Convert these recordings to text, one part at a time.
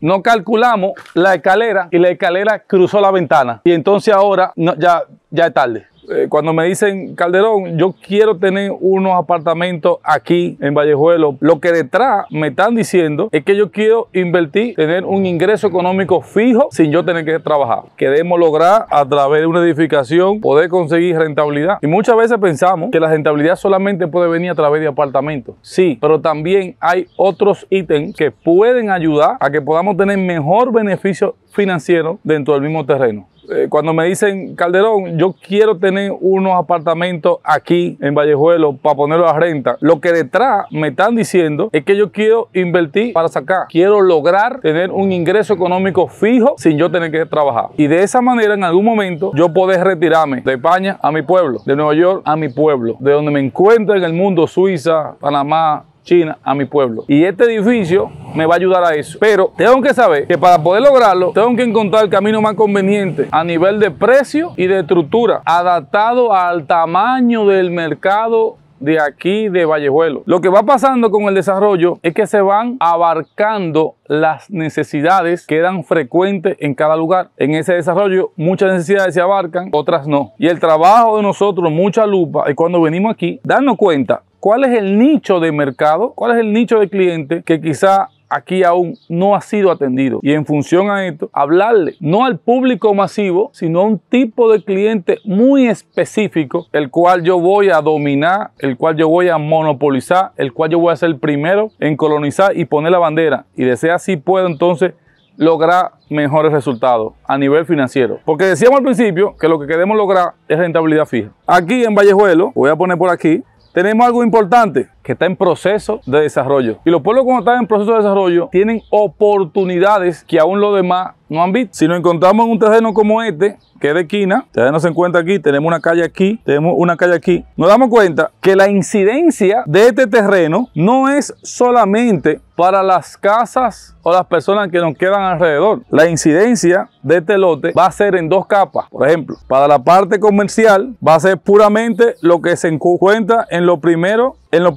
No calculamos la escalera y la escalera cruzó la ventana. Y entonces ahora ya, ya es tarde. Eh, cuando me dicen, Calderón, yo quiero tener unos apartamentos aquí en Vallejuelo, lo que detrás me están diciendo es que yo quiero invertir, tener un ingreso económico fijo sin yo tener que trabajar. Queremos lograr a través de una edificación poder conseguir rentabilidad. Y muchas veces pensamos que la rentabilidad solamente puede venir a través de apartamentos. Sí, pero también hay otros ítems que pueden ayudar a que podamos tener mejor beneficio financiero dentro del mismo terreno. Eh, cuando me dicen, Calderón, yo quiero tener unos apartamentos aquí en Vallejuelo para ponerlo a renta, lo que detrás me están diciendo es que yo quiero invertir para sacar, quiero lograr tener un ingreso económico fijo sin yo tener que trabajar. Y de esa manera, en algún momento, yo poder retirarme de España a mi pueblo, de Nueva York a mi pueblo, de donde me encuentro en el mundo, Suiza, Panamá, China a mi pueblo. Y este edificio me va a ayudar a eso. Pero tengo que saber que para poder lograrlo, tengo que encontrar el camino más conveniente a nivel de precio y de estructura, adaptado al tamaño del mercado de aquí de Vallejuelo. Lo que va pasando con el desarrollo es que se van abarcando las necesidades que dan frecuentes en cada lugar. En ese desarrollo muchas necesidades se abarcan, otras no. Y el trabajo de nosotros, mucha lupa, es cuando venimos aquí, darnos cuenta ¿Cuál es el nicho de mercado? ¿Cuál es el nicho de cliente que quizá aquí aún no ha sido atendido. Y en función a esto, hablarle no al público masivo, sino a un tipo de cliente muy específico, el cual yo voy a dominar, el cual yo voy a monopolizar, el cual yo voy a ser el primero en colonizar y poner la bandera. Y de si así puedo entonces lograr mejores resultados a nivel financiero. Porque decíamos al principio que lo que queremos lograr es rentabilidad fija. Aquí en Vallejuelo, voy a poner por aquí, tenemos algo importante que está en proceso de desarrollo. Y los pueblos cuando están en proceso de desarrollo tienen oportunidades que aún los demás no han visto. Si nos encontramos en un terreno como este, que es de esquina, ustedes no se encuentra aquí, tenemos una calle aquí, tenemos una calle aquí, nos damos cuenta que la incidencia de este terreno no es solamente para las casas o las personas que nos quedan alrededor. La incidencia de este lote va a ser en dos capas. Por ejemplo, para la parte comercial va a ser puramente lo que se encuentra en lo primero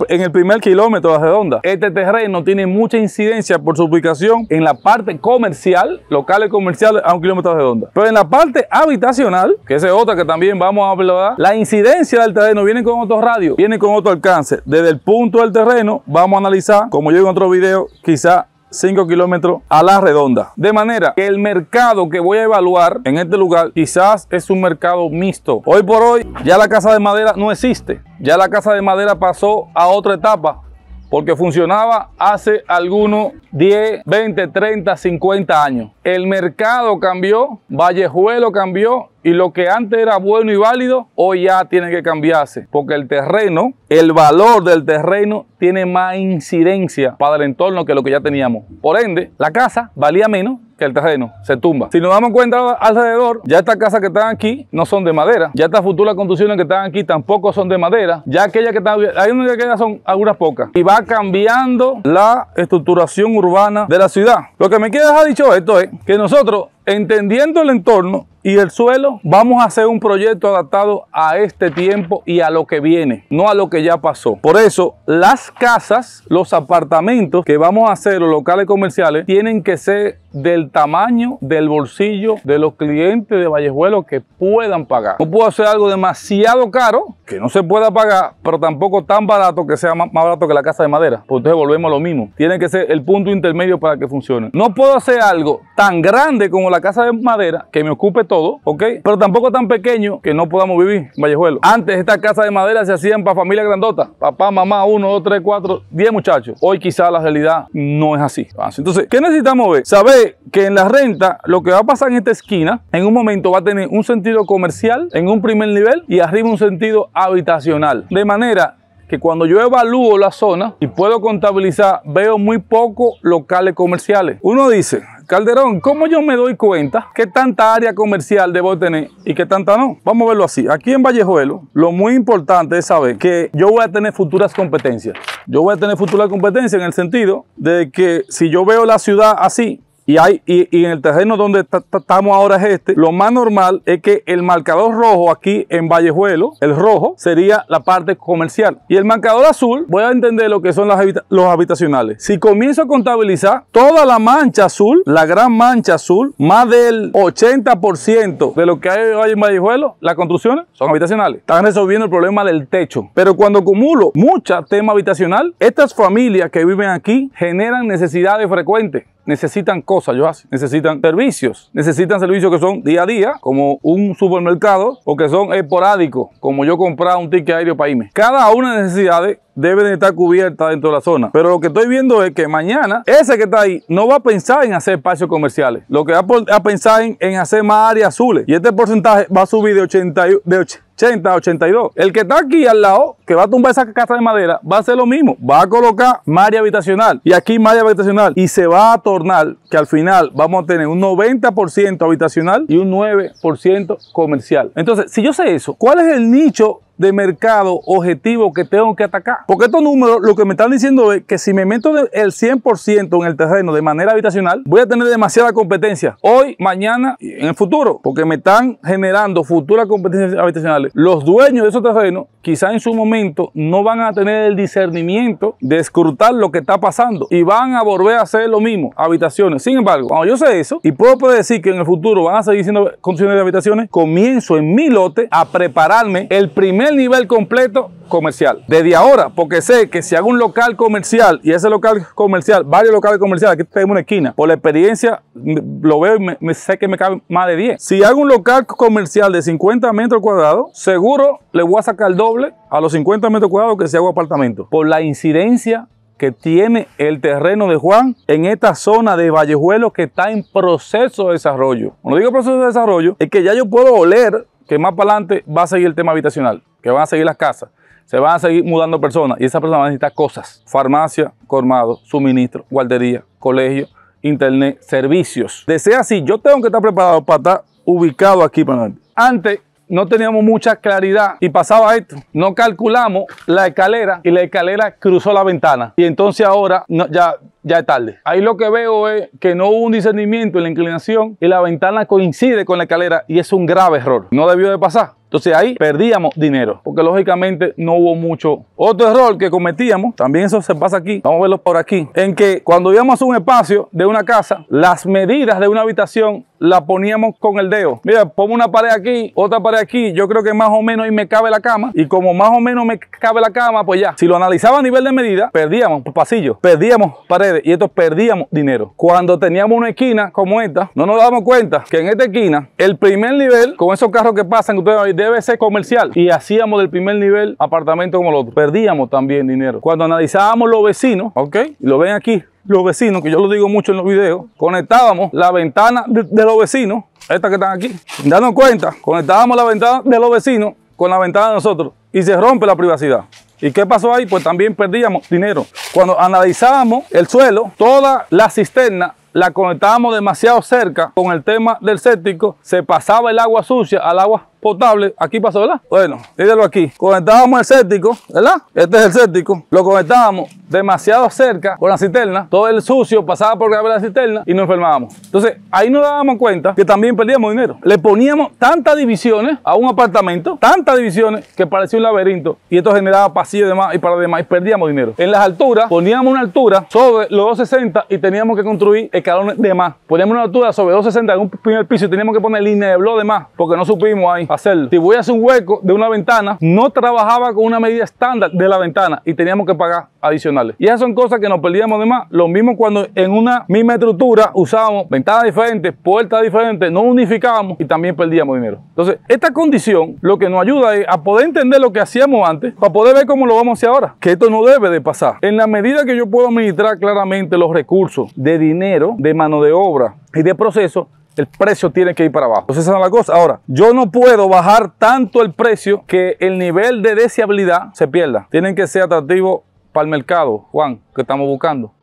en, el primer kilómetro de la redonda. Este terreno tiene mucha incidencia por su ubicación en la parte comercial, locales comerciales a un kilómetro de redonda. Pero en la parte habitacional, que es otra que también vamos a hablar, la incidencia del terreno viene con otro radio, viene con otro alcance. Desde el punto del terreno vamos a analizar, como yo en otro video, quizá 5 kilómetros a la redonda. De manera que el mercado que voy a evaluar en este lugar quizás es un mercado mixto. Hoy por hoy ya la casa de madera no existe. Ya la casa de madera pasó a otra etapa porque funcionaba hace algunos 10, 20, 30, 50 años. El mercado cambió, Vallejuelo cambió y lo que antes era bueno y válido, hoy ya tiene que cambiarse, porque el terreno, el valor del terreno tiene más incidencia para el entorno que lo que ya teníamos. Por ende, la casa valía menos que el terreno se tumba. Si nos damos cuenta alrededor, ya estas casas que están aquí no son de madera. Ya estas futuras construcciones que están aquí tampoco son de madera. Ya aquellas que están... Hay donde que son algunas pocas. Y va cambiando la estructuración urbana de la ciudad. Lo que me queda dejar dicho esto es que nosotros Entendiendo el entorno y el suelo, vamos a hacer un proyecto adaptado a este tiempo y a lo que viene, no a lo que ya pasó. Por eso, las casas, los apartamentos que vamos a hacer, los locales comerciales, tienen que ser del tamaño del bolsillo de los clientes de Vallejuelo que puedan pagar. No puedo hacer algo demasiado caro que no se pueda pagar, pero tampoco tan barato que sea más barato que la casa de madera. porque entonces volvemos a lo mismo. Tiene que ser el punto intermedio para que funcione. No puedo hacer algo tan grande como la casa de madera que me ocupe todo, ¿ok? Pero tampoco tan pequeño que no podamos vivir en Vallejuelo. Antes esta casa de madera se hacían para familia grandota, papá, mamá, uno, dos, tres, cuatro, diez muchachos. Hoy quizá la realidad no es así. Ah, Entonces, ¿qué necesitamos ver? Saber que en la renta lo que va a pasar en esta esquina, en un momento va a tener un sentido comercial en un primer nivel y arriba un sentido habitacional. De manera que cuando yo evalúo la zona y puedo contabilizar, veo muy pocos locales comerciales. Uno dice, Calderón, ¿cómo yo me doy cuenta qué tanta área comercial debo tener y qué tanta no? Vamos a verlo así. Aquí en Vallejuelo, lo muy importante es saber que yo voy a tener futuras competencias. Yo voy a tener futuras competencias en el sentido de que si yo veo la ciudad así, y, hay, y, en el terreno donde estamos ahora es este. Lo más normal es que el marcador rojo aquí en Vallejuelo, el rojo, sería la parte comercial. Y el marcador azul, voy a entender lo que son los habitacionales. Si comienzo a contabilizar toda la mancha azul, la gran mancha azul, más del 80% de lo que hay en Vallejuelo, las construcciones son habitacionales. Están resolviendo el problema del techo. Pero cuando acumulo mucha tema habitacional, estas familias que viven aquí generan necesidades frecuentes necesitan cosas, yo necesitan servicios, necesitan servicios que son día a día, como un supermercado, o que son esporádicos, como yo comprar un ticket aéreo para irme. Cada una de las necesidades deben estar cubierta dentro de la zona. Pero lo que estoy viendo es que mañana ese que está ahí no va a pensar en hacer espacios comerciales. Lo que va a pensar en, en hacer más áreas azules. Y este porcentaje va a subir de 80, de 80 80, 82. El que está aquí al lado, que va a tumbar esa casa de madera, va a hacer lo mismo. Va a colocar malla habitacional y aquí malla habitacional y se va a tornar que al final vamos a tener un 90% habitacional y un 9% comercial. Entonces, si yo sé eso, ¿cuál es el nicho de mercado objetivo que tengo que atacar. Porque estos números lo que me están diciendo es que si me meto el 100% en el terreno de manera habitacional, voy a tener demasiada competencia hoy, mañana y en el futuro, porque me están generando futuras competencias habitacionales. Los dueños de esos terrenos quizá en su momento no van a tener el discernimiento de escrutar lo que está pasando y van a volver a hacer lo mismo, habitaciones. Sin embargo, cuando yo sé eso y puedo decir que en el futuro van a seguir siendo construcciones de habitaciones, comienzo en mi lote a prepararme el primer el nivel completo comercial. Desde ahora, porque sé que si hago un local comercial y ese local comercial, varios locales comerciales, aquí tenemos una esquina, por la experiencia lo veo y me, sé que me cabe más de 10. Si hago un local comercial de 50 metros cuadrados, seguro le voy a sacar el doble a los 50 metros cuadrados que si hago apartamento. Por la incidencia que tiene el terreno de Juan en esta zona de Vallejuelo que está en proceso de desarrollo. Cuando digo proceso de desarrollo, es que ya yo puedo oler que más para adelante va a seguir el tema habitacional que van a seguir las casas, se van a seguir mudando personas y esas personas van a necesitar cosas. Farmacia, Cormado suministro, guardería, colegio, internet, servicios. Desea así, yo tengo que estar preparado para estar ubicado aquí Antes no teníamos mucha claridad y pasaba esto. No calculamos la escalera y la escalera cruzó la ventana. Y entonces ahora ya ya es tarde. Ahí lo que veo es que no hubo un discernimiento en la inclinación y la ventana coincide con la escalera y es un grave error. No debió de pasar. Entonces ahí perdíamos dinero, porque lógicamente no hubo mucho. Otro error que cometíamos, también eso se pasa aquí, vamos a verlo por aquí, en que cuando íbamos a un espacio de una casa, las medidas de una habitación las poníamos con el dedo. Mira, pongo una pared aquí, otra pared aquí, yo creo que más o menos ahí me cabe la cama, y como más o menos me cabe la cama, pues ya. Si lo analizaba a nivel de medida, perdíamos pasillo. perdíamos paredes y esto perdíamos dinero. Cuando teníamos una esquina como esta, no nos damos cuenta que en esta esquina el primer nivel con esos carros que pasan, ustedes debe ser comercial. Y hacíamos del primer nivel apartamento como el otro. Perdíamos también dinero. Cuando analizábamos los vecinos, ¿ok? lo ven aquí, los vecinos, que yo lo digo mucho en los videos, conectábamos la ventana de, los vecinos, estas que están aquí, Dándonos cuenta, conectábamos la ventana de los vecinos con la ventana de nosotros y se rompe la privacidad. ¿Y qué pasó ahí? Pues también perdíamos dinero. Cuando analizábamos el suelo, toda la cisterna la conectábamos demasiado cerca con el tema del séptico, se pasaba el agua sucia al agua potable. Aquí pasó, ¿verdad? Bueno, dígalo aquí. Conectábamos el séptico, ¿verdad? Este es el séptico. Lo conectábamos demasiado cerca con la cisterna. Todo el sucio pasaba por la cisterna y nos enfermábamos. Entonces, ahí nos dábamos cuenta que también perdíamos dinero. Le poníamos tantas divisiones a un apartamento, tantas divisiones que parecía un laberinto y esto generaba pasillo y demás y para demás y perdíamos dinero. En las alturas, poníamos una altura sobre los 260 y teníamos que construir escalones de más. Poníamos una altura sobre 260 en un primer piso y teníamos que poner línea de blo de más porque no supimos ahí hacerlo. Si voy a hacer un hueco de una ventana, no trabajaba con una medida estándar de la ventana y teníamos que pagar adicionales. Y esas son cosas que nos perdíamos además. Lo mismo cuando en una misma estructura usábamos ventanas diferentes, puertas diferentes, no unificábamos y también perdíamos dinero. Entonces, esta condición lo que nos ayuda es a poder entender lo que hacíamos antes para poder ver cómo lo vamos a hacer ahora. Que esto no debe de pasar. En la medida que yo puedo administrar claramente los recursos de dinero, de mano de obra y de proceso, el precio tiene que ir para abajo. Entonces esa es la cosa. Ahora, yo no puedo bajar tanto el precio que el nivel de deseabilidad se pierda. Tienen que ser atractivos para el mercado, Juan, que estamos buscando.